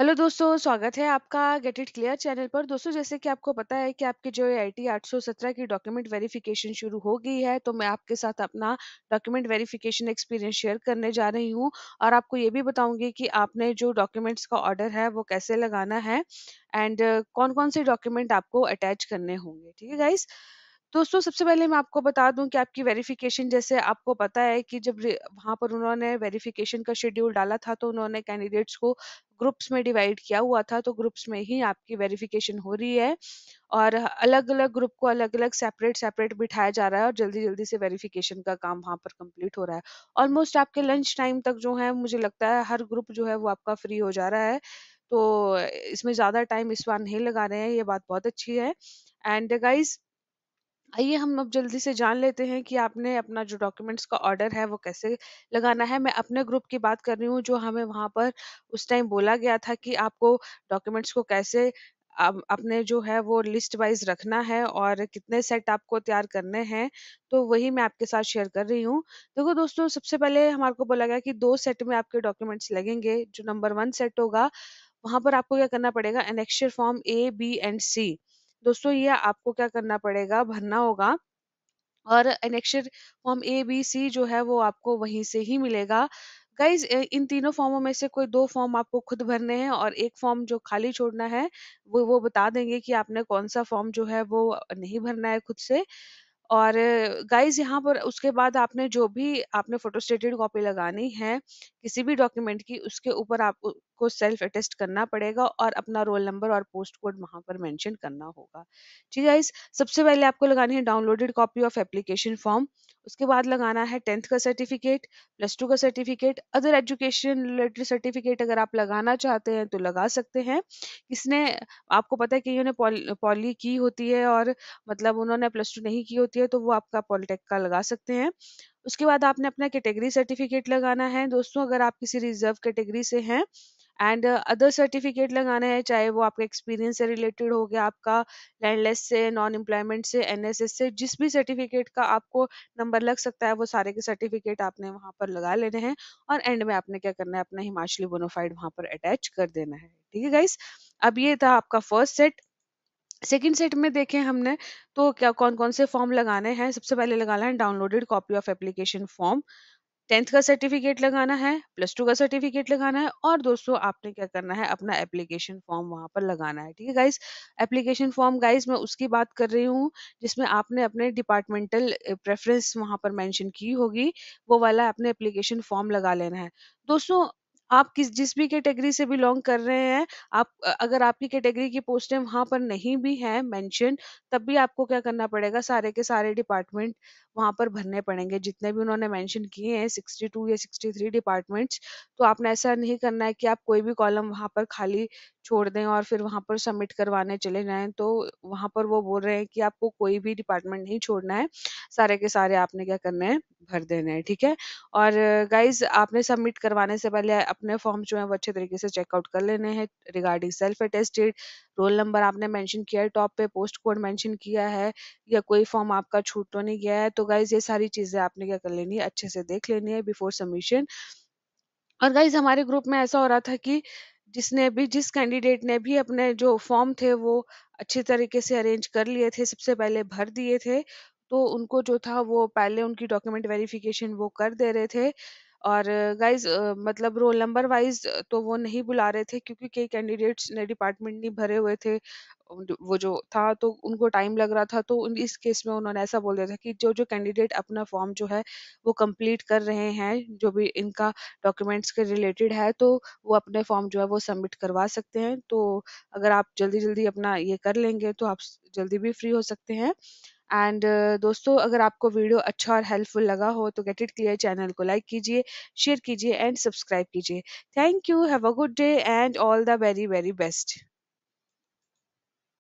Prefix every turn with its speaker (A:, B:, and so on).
A: Hello दोस्तों, स्वागत है आपका गेट इट क्लियर चैनल पर। दोस्तों जैसे कि आपको पता है कि आपकी जो आई टी आठ की डॉक्यूमेंट वेरिफिकेशन शुरू हो गई है, तो मैं आपके साथ अपना डॉक्यूमेंट वेरिफिकेशन एक्सपीरियंस शेयर करने जा रही हूँ और आपको ये भी बताऊंगी कि आपने जो डॉक्यूमेंट्स का ऑर्डर है वो कैसे लगाना है एंड कौन-कौन से डॉक्यूमेंट आपको अटैच करने होंगे। ठीक है गाइज़? दोस्तों सबसे पहले मैं आपको बता दूं कि आपकी वेरिफिकेशन जैसे आपको पता है कि जब वहां पर उन्होंने वेरिफिकेशन का शेड्यूल डाला था तो उन्होंने कैंडिडेट्स को ग्रुप्स में डिवाइड किया हुआ था तो ग्रुप्स में ही आपकी वेरिफिकेशन हो रही है और अलग अलग ग्रुप को अलग अलग सेपरेट सेपरेट बिठाया जा रहा है और जल्दी जल्दी से वेरिफिकेशन का काम वहाँ पर कंप्लीट हो रहा है ऑलमोस्ट आपके लंच टाइम तक जो है मुझे लगता है हर ग्रुप जो है वो आपका फ्री हो जा रहा है तो इसमें ज़्यादा टाइम इस बार नहीं लगा रहे हैं ये बात बहुत अच्छी है एंड गाइज आइए हम अब जल्दी से जान लेते हैं कि आपने अपना जो डॉक्यूमेंट्स का ऑर्डर है वो कैसे लगाना है मैं अपने ग्रुप की बात कर रही हूँ जो हमें वहाँ पर उस टाइम बोला गया था कि आपको डॉक्यूमेंट्स को कैसे आप अपने जो है वो लिस्ट वाइज रखना है और कितने सेट आपको तैयार करने हैं तो वही मैं आपके साथ शेयर कर रही हूँ देखो दोस्तों सबसे पहले हमारे को बोला गया कि दो सेट में आपके डॉक्यूमेंट्स लगेंगे जो नंबर वन सेट होगा वहाँ पर आपको क्या करना पड़ेगा annexure form A B and C दोस्तों ये आपको क्या करना पड़ेगा भरना होगा और अनेक्षर फॉर्म ए बी सी जो है वो आपको वहीं से ही मिलेगा गाइज इन तीनों फॉर्मों में से कोई दो फॉर्म आपको खुद भरने हैं और एक फॉर्म जो खाली छोड़ना है वो वो बता देंगे कि आपने कौन सा फॉर्म जो है वो नहीं भरना है खुद से और गाइस यहाँ पर उसके बाद आपने जो भी आपने फोटोस्टेटेड कॉपी लगानी है किसी भी डॉक्यूमेंट की उसके ऊपर आपको सेल्फ अटेस्ट करना पड़ेगा और अपना रोल नंबर और पोस्ट कोड वहां पर मेंशन करना होगा ठीक है गाइस सबसे पहले आपको लगानी है downloaded copy of application form उसके बाद लगाना है टेंथ का सर्टिफिकेट प्लस टू का certificate other education related certificate अगर आप लगाना चाहते हैं तो लगा सकते हैं किसने आपको पता है कि उन्होंने पॉली, पॉली की होती है और मतलब उन्होंने प्लस टू नहीं की होती है तो वो आपका पॉलिटेक का लगा सकते हैं उसके बाद आपने अपना कैटेगरी सर्टिफिकेट लगाना है दोस्तों अगर आप किसी रिजर्व कैटेगरी से हैं एंड अदर सर्टिफिकेट लगाना है चाहे वो आपका एक्सपीरियंस से रिलेटेड हो गया आपका लैंडलेस से नॉन एम्प्लॉयमेंट से एनएसएस से जिस भी सर्टिफिकेट का आपको नंबर लग सकता है वो सारे के सर्टिफिकेट आपने वहाँ पर लगा लेने हैं और एंड में आपने क्या करना है अपना हिमाचली बोनोफाइड वहाँ पर अटैच कर देना है ठीक है गाइस अब ये था आपका फर्स्ट सेट सेकेंड सेट में देखें हमने तो क्या कौन कौन से फॉर्म लगाने हैं सबसे पहले लगाना है downloaded copy of application form tenth का सर्टिफिकेट लगाना है प्लस टू का सर्टिफिकेट लगाना है और दोस्तों आपने क्या करना है अपना एप्लीकेशन फॉर्म वहां पर लगाना है ठीक है गाइज एप्लीकेशन फॉर्म गाइज मैं उसकी बात कर रही हूँ जिसमें आपने अपने डिपार्टमेंटल प्रेफरेंस वहां पर मैंशन की होगी वो वाला अपने एप्लीकेशन फॉर्म लगा लेना है दोस्तों आप किस जिस भी कैटेगरी से बिलोंग कर रहे हैं आप अगर आपकी कैटेगरी की पोस्टें वहां पर नहीं भी है मेंशन तब भी आपको क्या करना पड़ेगा सारे के सारे डिपार्टमेंट वहां पर भरने पड़ेंगे जितने भी उन्होंने मेंशन किए हैं 62 या 63 डिपार्टमेंट्स तो आपने ऐसा नहीं करना है कि आप कोई भी कॉलम वहां पर खाली छोड़ दें और फिर वहां पर सबमिट करवाने चले जाएं तो वहां पर वो बोल रहे हैं कि आपको कोई भी डिपार्टमेंट नहीं छोड़ना है सारे के सारे आपने क्या करना है भर देना है ठीक है और गाइज आपने सबमिट करवाने से पहले अपने फॉर्म जो है वो अच्छे तरीके से चेकआउट कर लेने हैं regarding self attested roll number आपने मेंशन किया है टॉप पे पोस्ट कोड मेंशन किया है या कोई फॉर्म आपका छूट तो नहीं गया है तो गाइज ये सारी चीज़ें आपने क्या कर लेनी है अच्छे से देख लेनी है बिफोर सबमिशन और गाइज हमारे ग्रुप में ऐसा हो रहा था कि जिसने भी जिस कैंडिडेट ने भी अपने जो फॉर्म थे वो अच्छे तरीके से अरेंज कर लिए थे सबसे पहले भर दिए थे तो उनको जो था वो पहले उनकी डॉक्यूमेंट वेरिफिकेशन वो कर दे रहे थे और गाइज मतलब रोल नंबर वाइज तो वो नहीं बुला रहे थे क्योंकि कई कैंडिडेट्स ने डिपार्टमेंट नहीं भरे हुए थे वो जो था तो उनको टाइम लग रहा था तो उन- इस केस में उन्होंने ऐसा बोल दिया था कि जो जो कैंडिडेट अपना फॉर्म जो है वो कंप्लीट कर रहे हैं जो भी इनका डॉक्यूमेंट्स के रिलेटेड है तो वो अपने फॉर्म जो है वो सबमिट करवा सकते हैं तो अगर आप जल्दी जल्दी अपना ये कर लेंगे तो आप जल्दी भी फ्री हो सकते हैं एंड uh, दोस्तों अगर आपको वीडियो अच्छा और हेल्पफुल लगा हो तो गेट इट क्लियर चैनल को लाइक कीजिए शेयर कीजिए एंड सब्सक्राइब कीजिए thank you have a good day and all the very very best